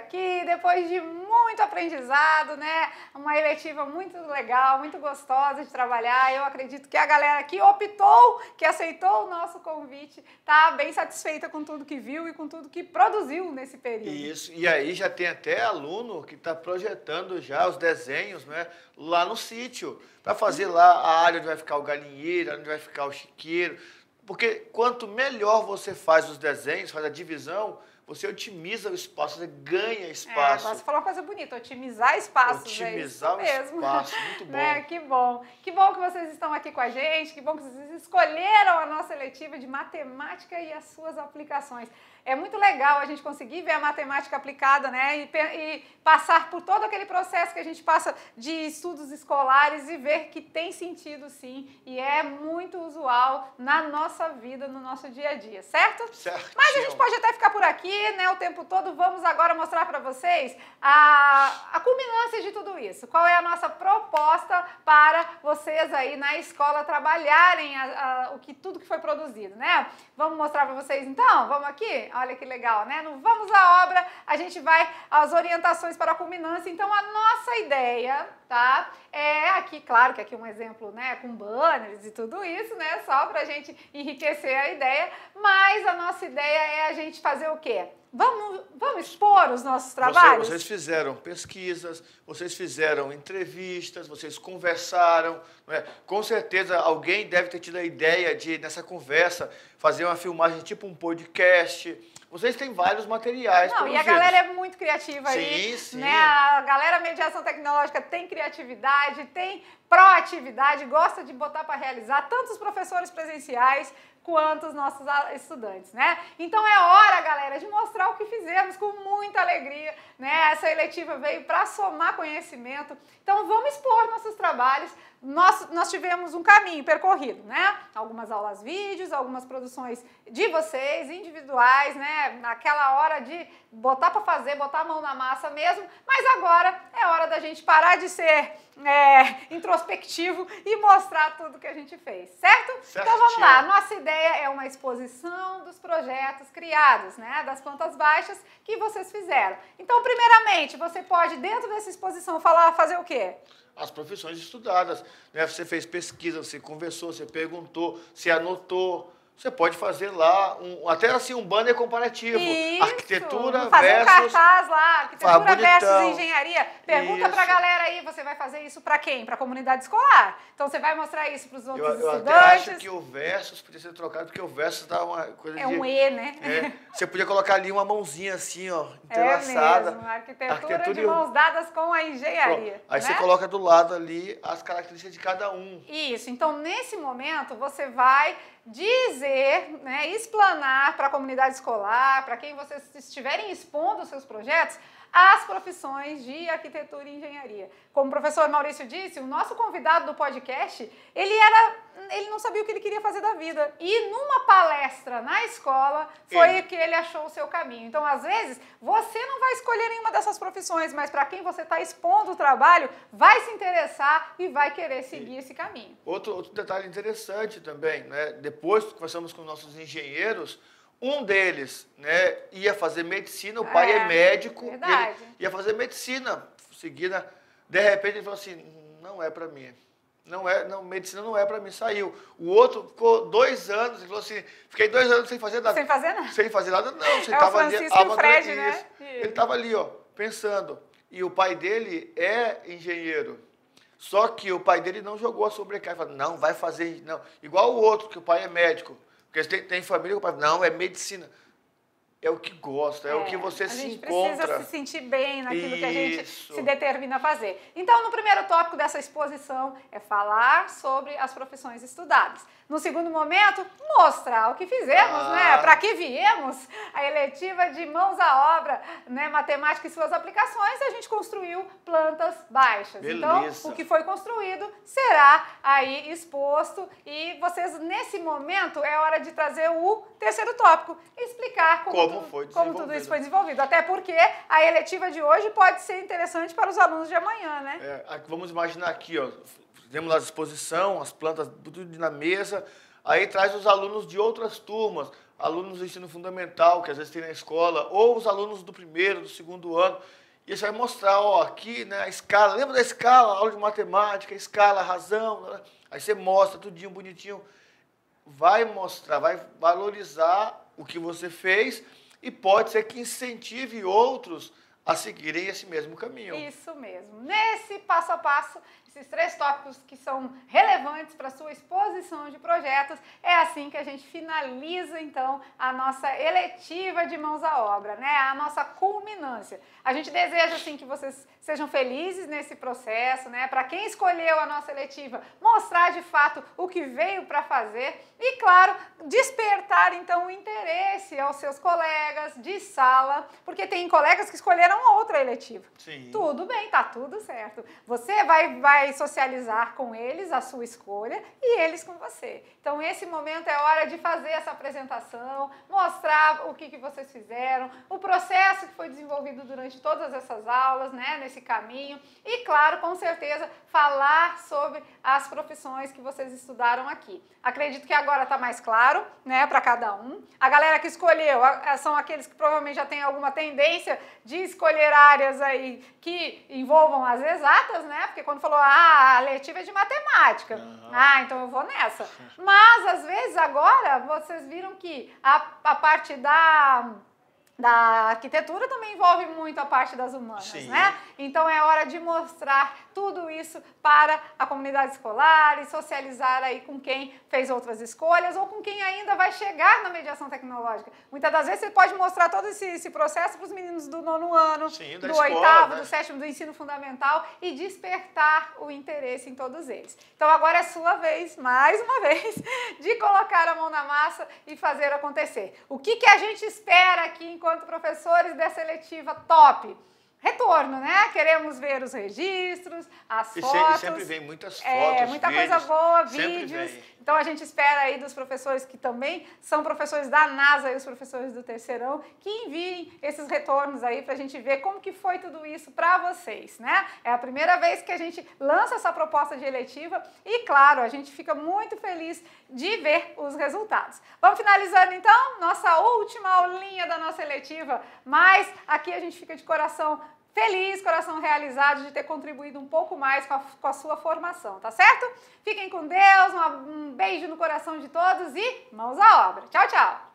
aqui depois de muito aprendizado, né? Uma eletiva muito legal, muito gostosa de trabalhar. Eu acredito que a galera que optou, que aceitou o nosso convite, tá bem satisfeita com tudo que viu e com tudo que produziu nesse período. Isso. E aí já tem até aluno que está projetando já os desenhos, né? Lá no sítio, para fazer lá a área onde vai ficar o galinheiro, onde vai ficar o chiqueiro. Porque quanto melhor você faz os desenhos, faz a divisão, você otimiza o espaço, você ganha é, espaço. É, você falou uma coisa bonita, otimizar espaço. É otimizar é o mesmo. espaço, muito bom. É, Que bom. Que bom que vocês estão aqui com a gente, que bom que vocês escolheram a nossa letiva de matemática e as suas aplicações. É muito legal a gente conseguir ver a matemática aplicada, né? E, e passar por todo aquele processo que a gente passa de estudos escolares e ver que tem sentido sim e é muito usual na nossa vida, no nosso dia a dia, certo? Certo. Mas a gente pode até ficar por aqui né, o tempo todo, vamos agora mostrar para vocês a, a culminância de tudo isso. Qual é a nossa proposta para vocês aí na escola trabalharem a, a, o que, tudo que foi produzido, né? Vamos mostrar para vocês então? Vamos aqui? Olha que legal, né? No Vamos à Obra, a gente vai às orientações para a culminância. Então, a nossa ideia tá? É aqui, claro que aqui é um exemplo, né, com banners e tudo isso, né, só para a gente enriquecer a ideia, mas a nossa ideia é a gente fazer o quê? Vamos, vamos expor os nossos trabalhos? Vocês, vocês fizeram pesquisas, vocês fizeram entrevistas, vocês conversaram. É? Com certeza alguém deve ter tido a ideia de, nessa conversa, fazer uma filmagem tipo um podcast vocês têm vários materiais. É, não, e a galera é muito criativa sim, aí. Sim, né? sim. Né? A galera mediação tecnológica tem criatividade, tem proatividade, gosta de botar para realizar tanto os professores presenciais quanto os nossos estudantes, né? Então é hora, galera, de mostrar o que fizemos com muita alegria, né? Essa eletiva veio para somar conhecimento. Então vamos expor nossos trabalhos. Nós, nós tivemos um caminho percorrido, né? Algumas aulas vídeos, algumas produções de vocês, individuais, né? Naquela hora de botar para fazer, botar a mão na massa mesmo. Mas agora é hora da gente parar de ser é, introspectivo e mostrar tudo que a gente fez, certo? certo? Então vamos lá. Nossa ideia é uma exposição dos projetos criados, né? Das plantas baixas que vocês fizeram. Então, primeiramente, você pode, dentro dessa exposição, falar, fazer o quê? As profissões estudadas. Né? Você fez pesquisa, você conversou, você perguntou, você anotou você pode fazer lá um, até assim um banner comparativo. Isso. Arquitetura fazer versus. Fazer um cartaz lá, arquitetura ah, versus engenharia. Pergunta para a galera aí, você vai fazer isso para quem? Para a comunidade escolar. Então você vai mostrar isso para os outros eu, eu estudantes. Eu acho que o versus podia ser trocado porque o versus dá uma coisa é de, um e, né? É, você podia colocar ali uma mãozinha assim, ó, é entrelaçada. É mesmo, arquitetura, arquitetura de mãos dadas com a engenharia. Pronto. Aí né? você coloca do lado ali as características de cada um. Isso. Então nesse momento você vai dizer, né, explanar para a comunidade escolar, para quem vocês estiverem expondo os seus projetos, as profissões de arquitetura e engenharia. Como o professor Maurício disse, o nosso convidado do podcast, ele era ele não sabia o que ele queria fazer da vida. E numa palestra na escola foi que ele achou o seu caminho. Então, às vezes, você não vai escolher nenhuma dessas profissões, mas para quem você está expondo o trabalho, vai se interessar e vai querer seguir esse caminho. Outro, outro detalhe interessante também, né? Depois conversamos com nossos engenheiros. Um deles né, ia fazer medicina, o pai é, é médico, ia fazer medicina seguida. De repente ele falou assim: não é para mim. Não é, não, medicina não é para mim, saiu. O outro ficou dois anos, ele falou assim, fiquei dois anos sem fazer nada. Sem fazer nada? Sem fazer nada, não. Você é tava o Francisco ali, e o Fred, né? isso. né? Ele estava ali, ó, pensando. E o pai dele é engenheiro. Só que o pai dele não jogou a sobrecarga. Falou, não, vai fazer, não. Igual o outro, que o pai é médico. Porque tem, tem família que o pai não, é medicina é o que gosta, é, é o que é, você se encontra. A gente precisa se sentir bem naquilo Isso. que a gente se determina a fazer. Então, no primeiro tópico dessa exposição é falar sobre as profissões estudadas. No segundo momento, mostrar o que fizemos, ah. né? Para que viemos a eletiva de mãos à obra, né? Matemática e suas aplicações, a gente construiu plantas baixas. Então, Beleza. Então, o que foi construído será aí exposto e vocês nesse momento é hora de trazer o terceiro tópico, explicar como, como, tu, como tudo isso foi desenvolvido. Até porque a eletiva de hoje pode ser interessante para os alunos de amanhã, né? É, vamos imaginar aqui, ó, fizemos a exposição, as plantas, tudo na mesa. Aí traz os alunos de outras turmas, alunos do ensino fundamental, que às vezes tem na escola, ou os alunos do primeiro, do segundo ano. E você vai mostrar, ó, aqui, né, a escala. Lembra da escala? Aula de matemática, escala, razão. Né? Aí você mostra tudinho, bonitinho. Vai mostrar, vai valorizar o que você fez e pode ser que incentive outros a seguirem esse mesmo caminho. Isso mesmo. Nesse passo a passo, esses três tópicos que são relevantes para a sua exposição de projetos, é assim que a gente finaliza então a nossa eletiva de mãos à obra, né? A nossa culminância. A gente deseja assim que vocês sejam felizes nesse processo, né? Para quem escolheu a nossa eletiva, mostrar de fato o que veio para fazer e claro, despertar então o interesse aos seus colegas de sala, porque tem colegas que escolheram uma outra eletiva. Sim. Tudo bem, tá tudo certo. Você vai, vai socializar com eles a sua escolha e eles com você. Então, esse momento é hora de fazer essa apresentação, mostrar o que, que vocês fizeram, o processo que foi desenvolvido durante todas essas aulas, né, nesse caminho. E, claro, com certeza, falar sobre as profissões que vocês estudaram aqui. Acredito que agora está mais claro, né, para cada um. A galera que escolheu são aqueles que provavelmente já tem alguma tendência de escolher escolher áreas aí que envolvam as exatas, né? Porque quando falou, ah, a letiva é de matemática. Uhum. Ah, então eu vou nessa. Mas, às vezes, agora, vocês viram que a, a parte da da arquitetura também envolve muito a parte das humanas, Sim. né? Então é hora de mostrar tudo isso para a comunidade escolar e socializar aí com quem fez outras escolhas ou com quem ainda vai chegar na mediação tecnológica. Muitas das vezes você pode mostrar todo esse, esse processo para os meninos do nono ano, Sim, do escola, oitavo, né? do sétimo, do ensino fundamental e despertar o interesse em todos eles. Então agora é sua vez, mais uma vez, de colocar a mão na massa e fazer acontecer. O que, que a gente espera aqui em enquanto professores dessa eletiva top retorno, né? Queremos ver os registros, as e fotos. E sempre vem muitas é, fotos. É, muita vídeos, coisa boa, vídeos. Então a gente espera aí dos professores que também são professores da NASA e os professores do terceirão que enviem esses retornos aí para a gente ver como que foi tudo isso para vocês, né? É a primeira vez que a gente lança essa proposta de eletiva e claro, a gente fica muito feliz de ver os resultados. Vamos finalizando então nossa última aulinha da nossa eletiva, mas aqui a gente fica de coração Feliz, coração realizado de ter contribuído um pouco mais com a, com a sua formação, tá certo? Fiquem com Deus, um beijo no coração de todos e mãos à obra. Tchau, tchau!